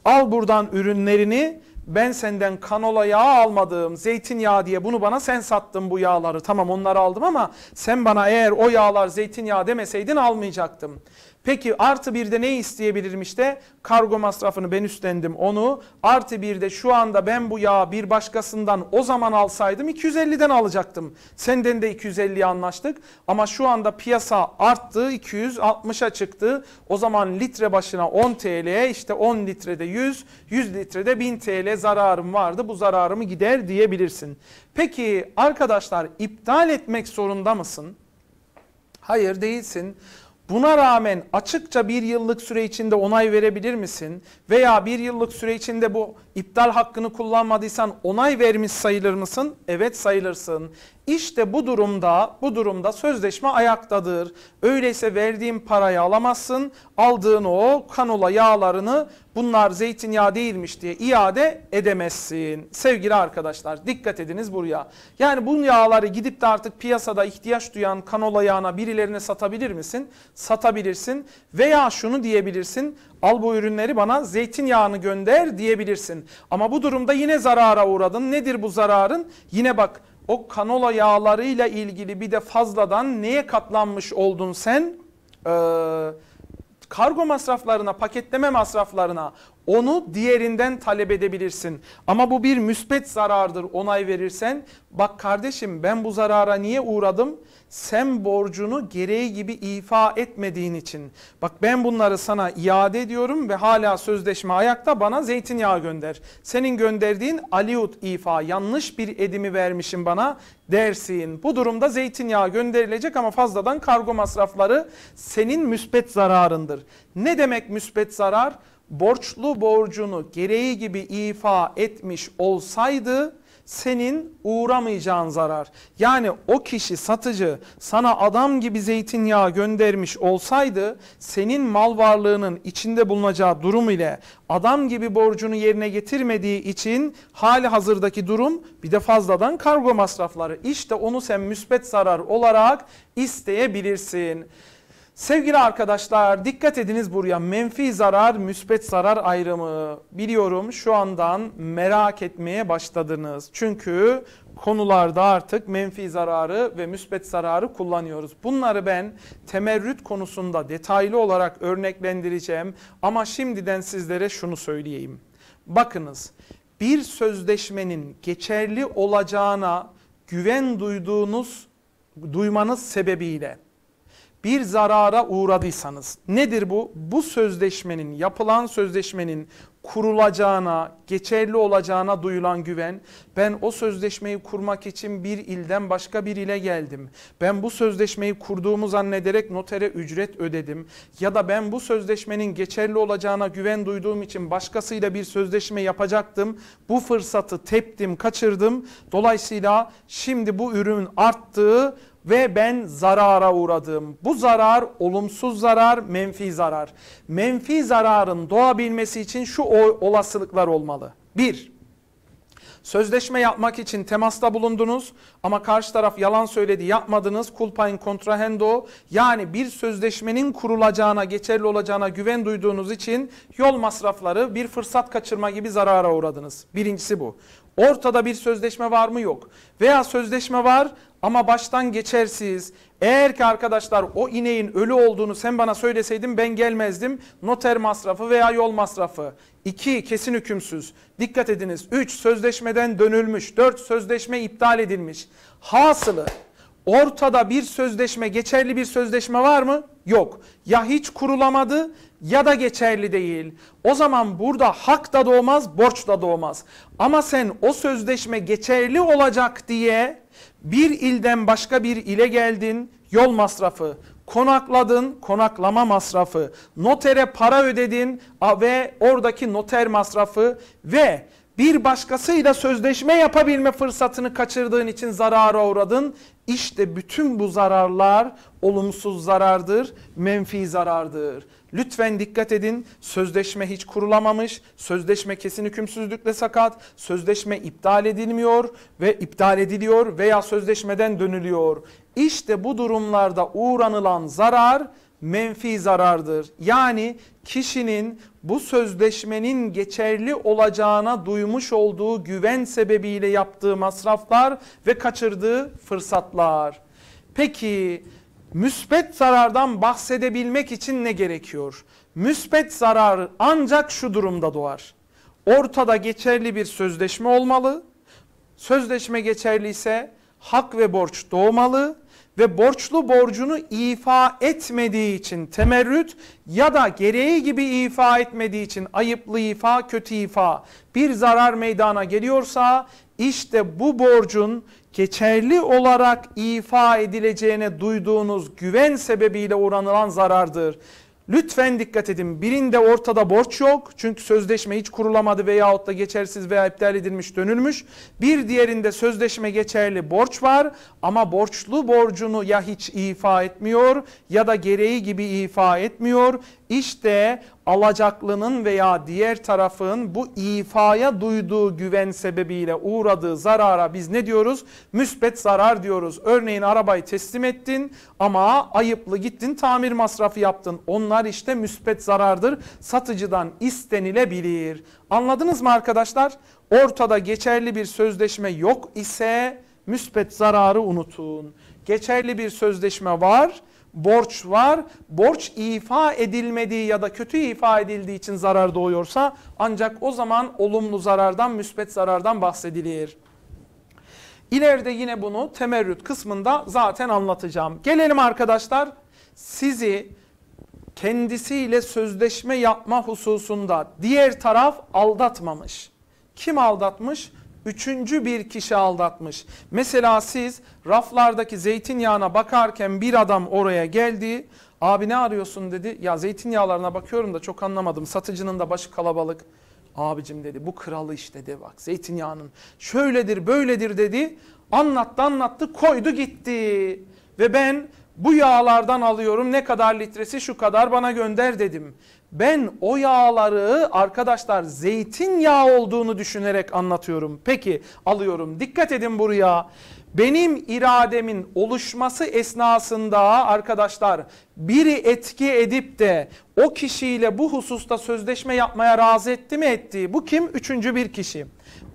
Al buradan ürünlerini ben senden kanola yağı almadım, zeytinyağı diye bunu bana sen sattın bu yağları. Tamam onları aldım ama sen bana eğer o yağlar zeytinyağı demeseydin almayacaktım. Peki artı bir de ne isteyebilirim işte? Kargo masrafını ben üstlendim onu. Artı bir de şu anda ben bu yağı bir başkasından o zaman alsaydım 250'den alacaktım. Senden de 250'ye anlaştık. Ama şu anda piyasa arttı 260'a çıktı. O zaman litre başına 10 TL işte 10 litrede 100, 100 litrede 1000 TL zararım vardı. Bu zararımı gider diyebilirsin. Peki arkadaşlar iptal etmek zorunda mısın? Hayır değilsin. Buna rağmen açıkça bir yıllık süre içinde onay verebilir misin? Veya bir yıllık süre içinde bu İptal hakkını kullanmadıysan onay vermiş sayılır mısın? Evet sayılırsın. İşte bu durumda, bu durumda sözleşme ayaktadır. Öyleyse verdiğin parayı alamazsın. Aldığın o kanola yağlarını bunlar zeytinyağı değilmiş diye iade edemezsin. Sevgili arkadaşlar dikkat ediniz buraya. Yani bu yağları gidip de artık piyasada ihtiyaç duyan kanola yağına birilerine satabilir misin? Satabilirsin veya şunu diyebilirsin Al bu ürünleri bana zeytinyağını gönder diyebilirsin. Ama bu durumda yine zarara uğradın. Nedir bu zararın? Yine bak o kanola yağlarıyla ilgili bir de fazladan neye katlanmış oldun sen? Ee, kargo masraflarına, paketleme masraflarına onu diğerinden talep edebilirsin. Ama bu bir müsbet zarardır onay verirsen. Bak kardeşim ben bu zarara niye uğradım? Sen borcunu gereği gibi ifa etmediğin için. Bak ben bunları sana iade ediyorum ve hala sözleşme ayakta bana zeytinyağı gönder. Senin gönderdiğin aliyut ifa yanlış bir edimi vermişim bana dersin. Bu durumda zeytinyağı gönderilecek ama fazladan kargo masrafları senin müsbet zararındır. Ne demek müsbet zarar? borçlu borcunu gereği gibi ifa etmiş olsaydı senin uğramayacağın zarar. Yani o kişi satıcı sana adam gibi zeytinyağı göndermiş olsaydı senin mal varlığının içinde bulunacağı durum ile adam gibi borcunu yerine getirmediği için hali hazırdaki durum bir de fazladan kargo masrafları. İşte onu sen müsbet zarar olarak isteyebilirsin. Sevgili arkadaşlar dikkat ediniz buraya menfi zarar müspet zarar ayrımı biliyorum şu andan merak etmeye başladınız. Çünkü konularda artık menfi zararı ve müspet zararı kullanıyoruz. Bunları ben temerrüt konusunda detaylı olarak örneklendireceğim ama şimdiden sizlere şunu söyleyeyim. Bakınız bir sözleşmenin geçerli olacağına güven duyduğunuz duymanız sebebiyle bir zarara uğradıysanız nedir bu? Bu sözleşmenin yapılan sözleşmenin kurulacağına, geçerli olacağına duyulan güven. Ben o sözleşmeyi kurmak için bir ilden başka bir ile geldim. Ben bu sözleşmeyi kurduğumu zannederek notere ücret ödedim. Ya da ben bu sözleşmenin geçerli olacağına güven duyduğum için başkasıyla bir sözleşme yapacaktım. Bu fırsatı teptim, kaçırdım. Dolayısıyla şimdi bu ürün arttığı ve ben zarara uğradım. Bu zarar olumsuz zarar, menfi zarar. Menfi zararın doğabilmesi için şu olasılıklar olmalı. Bir, sözleşme yapmak için temasta bulundunuz ama karşı taraf yalan söyledi yapmadınız. Kulpain contrahendo, yani bir sözleşmenin kurulacağına geçerli olacağına güven duyduğunuz için yol masrafları bir fırsat kaçırma gibi zarara uğradınız. Birincisi bu. Ortada bir sözleşme var mı yok veya sözleşme var ama baştan geçersiz. Eğer ki arkadaşlar o ineğin ölü olduğunu sen bana söyleseydin ben gelmezdim. Noter masrafı veya yol masrafı. 2. Kesin hükümsüz. Dikkat ediniz. 3. Sözleşmeden dönülmüş. 4. Sözleşme iptal edilmiş. Hasılı ortada bir sözleşme, geçerli bir sözleşme var mı? Yok. Ya hiç kurulamadı ya da geçerli değil. O zaman burada hak da doğmaz, borç da doğmaz. Ama sen o sözleşme geçerli olacak diye bir ilden başka bir ile geldin yol masrafı, konakladın konaklama masrafı, notere para ödedin ve oradaki noter masrafı ve bir başkasıyla sözleşme yapabilme fırsatını kaçırdığın için zarara uğradın. İşte bütün bu zararlar olumsuz zarardır, menfi zarardır. Lütfen dikkat edin sözleşme hiç kurulamamış, sözleşme kesin hükümsüzlükle sakat, sözleşme iptal edilmiyor ve iptal ediliyor veya sözleşmeden dönülüyor. İşte bu durumlarda uğranılan zarar menfi zarardır. Yani kişinin bu sözleşmenin geçerli olacağına duymuş olduğu güven sebebiyle yaptığı masraflar ve kaçırdığı fırsatlar. Peki müsbet zarardan bahsedebilmek için ne gerekiyor? Müsbet zarar ancak şu durumda doğar. Ortada geçerli bir sözleşme olmalı. Sözleşme geçerli ise hak ve borç doğmalı ve borçlu borcunu ifa etmediği için temerrüt ya da gereği gibi ifa etmediği için ayıplı ifa, kötü ifa bir zarar meydana geliyorsa işte bu borcun geçerli olarak ifa edileceğine duyduğunuz güven sebebiyle uğranılan zarardır. Lütfen dikkat edin. Birinde ortada borç yok. Çünkü sözleşme hiç kurulamadı veyahut da geçersiz veya iptal edilmiş dönülmüş. Bir diğerinde sözleşme geçerli borç var ama borçlu borcunu ya hiç ifa etmiyor ya da gereği gibi ifa etmiyor. İşte alacaklının veya diğer tarafın bu ifaya duyduğu güven sebebiyle uğradığı zarara biz ne diyoruz? Müsbet zarar diyoruz. Örneğin arabayı teslim ettin ama ayıplı gittin tamir masrafı yaptın. Onlar işte müsbet zarardır. Satıcıdan istenilebilir. Anladınız mı arkadaşlar? Ortada geçerli bir sözleşme yok ise müsbet zararı unutun. Geçerli bir sözleşme var borç var. Borç ifa edilmediği ya da kötü ifa edildiği için zarar doğuyorsa ancak o zaman olumlu zarardan, müsbet zarardan bahsedilir. İleride yine bunu temerrüt kısmında zaten anlatacağım. Gelelim arkadaşlar sizi kendisiyle sözleşme yapma hususunda diğer taraf aldatmamış. Kim aldatmış? üçüncü bir kişi aldatmış. Mesela siz raflardaki zeytinyağına bakarken bir adam oraya geldi. Abi ne arıyorsun dedi. Ya zeytinyağlarına bakıyorum da çok anlamadım. Satıcının da başı kalabalık. Abicim dedi bu kralı işte de bak zeytinyağının şöyledir böyledir dedi. Anlattı anlattı koydu gitti. Ve ben bu yağlardan alıyorum ne kadar litresi şu kadar bana gönder dedim. Ben o yağları arkadaşlar zeytinyağı olduğunu düşünerek anlatıyorum. Peki alıyorum. Dikkat edin buraya. Benim irademin oluşması esnasında arkadaşlar biri etki edip de o kişiyle bu hususta sözleşme yapmaya razı etti mi etti? Bu kim? Üçüncü bir kişi.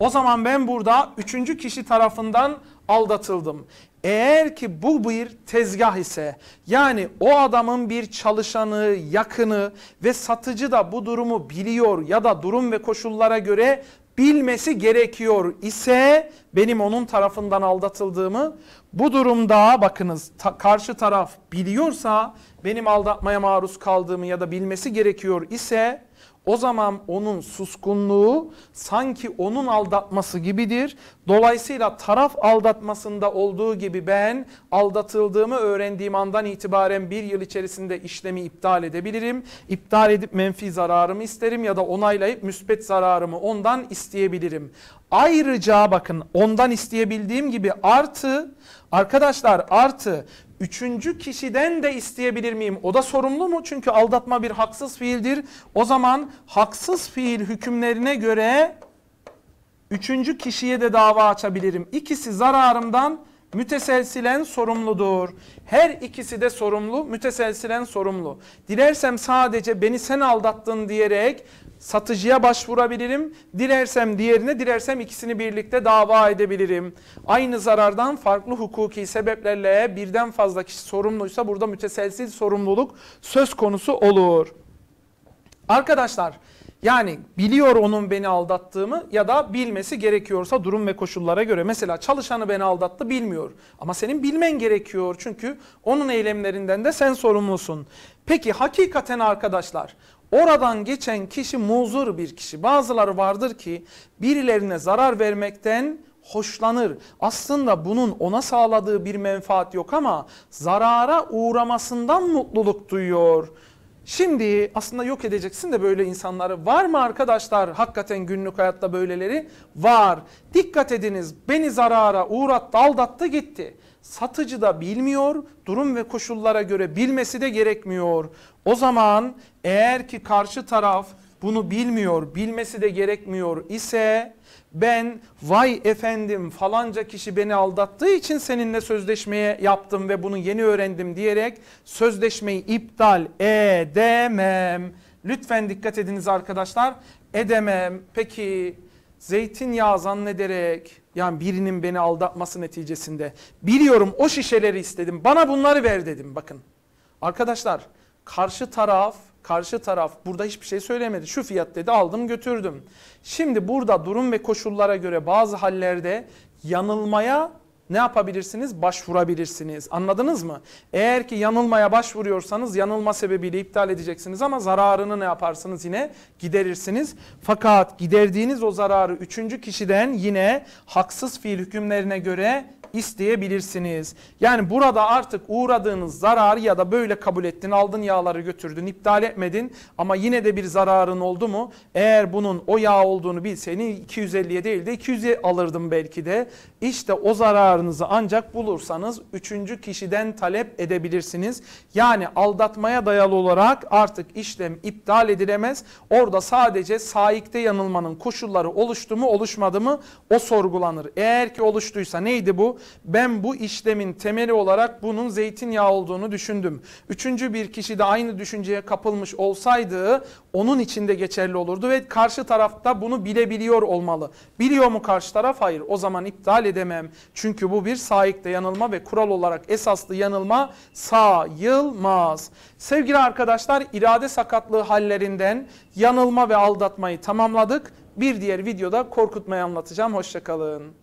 O zaman ben burada üçüncü kişi tarafından aldatıldım. Eğer ki bu bir tezgah ise yani o adamın bir çalışanı, yakını ve satıcı da bu durumu biliyor ya da durum ve koşullara göre bilmesi gerekiyor ise benim onun tarafından aldatıldığımı bu durumda bakınız ta, karşı taraf biliyorsa benim aldatmaya maruz kaldığımı ya da bilmesi gerekiyor ise o zaman onun suskunluğu sanki onun aldatması gibidir. Dolayısıyla taraf aldatmasında olduğu gibi ben aldatıldığımı öğrendiğim andan itibaren bir yıl içerisinde işlemi iptal edebilirim. İptal edip menfi zararımı isterim ya da onaylayıp müspet zararımı ondan isteyebilirim. Ayrıca bakın ondan isteyebildiğim gibi artı arkadaşlar artı Üçüncü kişiden de isteyebilir miyim? O da sorumlu mu? Çünkü aldatma bir haksız fiildir. O zaman haksız fiil hükümlerine göre üçüncü kişiye de dava açabilirim. İkisi zararımdan müteselsilen sorumludur. Her ikisi de sorumlu, müteselsilen sorumlu. Dilersem sadece beni sen aldattın diyerek satıcıya başvurabilirim. Dilersem diğerine, dilersem ikisini birlikte dava edebilirim. Aynı zarardan farklı hukuki sebeplerle birden fazla kişi sorumluysa burada müteselsiz sorumluluk söz konusu olur. Arkadaşlar yani biliyor onun beni aldattığımı ya da bilmesi gerekiyorsa durum ve koşullara göre. Mesela çalışanı beni aldattı bilmiyor ama senin bilmen gerekiyor çünkü onun eylemlerinden de sen sorumlusun. Peki hakikaten arkadaşlar Oradan geçen kişi muzur bir kişi. Bazıları vardır ki birilerine zarar vermekten hoşlanır. Aslında bunun ona sağladığı bir menfaat yok ama zarara uğramasından mutluluk duyuyor. Şimdi aslında yok edeceksin de böyle insanları var mı arkadaşlar hakikaten günlük hayatta böyleleri? Var. Dikkat ediniz beni zarara uğrattı aldattı gitti. Satıcı da bilmiyor durum ve koşullara göre bilmesi de gerekmiyor. O zaman eğer ki karşı taraf bunu bilmiyor, bilmesi de gerekmiyor ise ben vay efendim falanca kişi beni aldattığı için seninle sözleşmeye yaptım ve bunu yeni öğrendim diyerek sözleşmeyi iptal edemem. Lütfen dikkat ediniz arkadaşlar. Edemem. Peki zeytinyağı zannederek yani birinin beni aldatması neticesinde biliyorum o şişeleri istedim bana bunları ver dedim bakın. Arkadaşlar Karşı taraf, karşı taraf burada hiçbir şey söylemedi. Şu fiyat dedi aldım götürdüm. Şimdi burada durum ve koşullara göre bazı hallerde yanılmaya ne yapabilirsiniz? Başvurabilirsiniz. Anladınız mı? Eğer ki yanılmaya başvuruyorsanız yanılma sebebiyle iptal edeceksiniz ama zararını ne yaparsınız yine? Giderirsiniz. Fakat giderdiğiniz o zararı üçüncü kişiden yine haksız fiil hükümlerine göre isteyebilirsiniz. Yani burada artık uğradığınız zararı ya da böyle kabul ettin, aldın yağları götürdün, iptal etmedin ama yine de bir zararın oldu mu? Eğer bunun o yağ olduğunu bilseni 250'ye değil de 200'e alırdım belki de. İşte o zararınızı ancak bulursanız üçüncü kişiden talep edebilirsiniz. Yani aldatmaya dayalı olarak artık işlem iptal edilemez. Orada sadece saikte yanılmanın koşulları oluştu mu oluşmadı mı o sorgulanır. Eğer ki oluştuysa neydi bu? Ben bu işlemin temeli olarak bunun zeytinyağı olduğunu düşündüm. Üçüncü bir kişi de aynı düşünceye kapılmış olsaydı onun için de geçerli olurdu ve karşı tarafta bunu bilebiliyor olmalı. Biliyor mu karşı taraf? Hayır. O zaman iptal edemem. Çünkü bu bir sahikte yanılma ve kural olarak esaslı yanılma sayılmaz. Sevgili arkadaşlar irade sakatlığı hallerinden yanılma ve aldatmayı tamamladık. Bir diğer videoda korkutmayı anlatacağım. Hoşçakalın.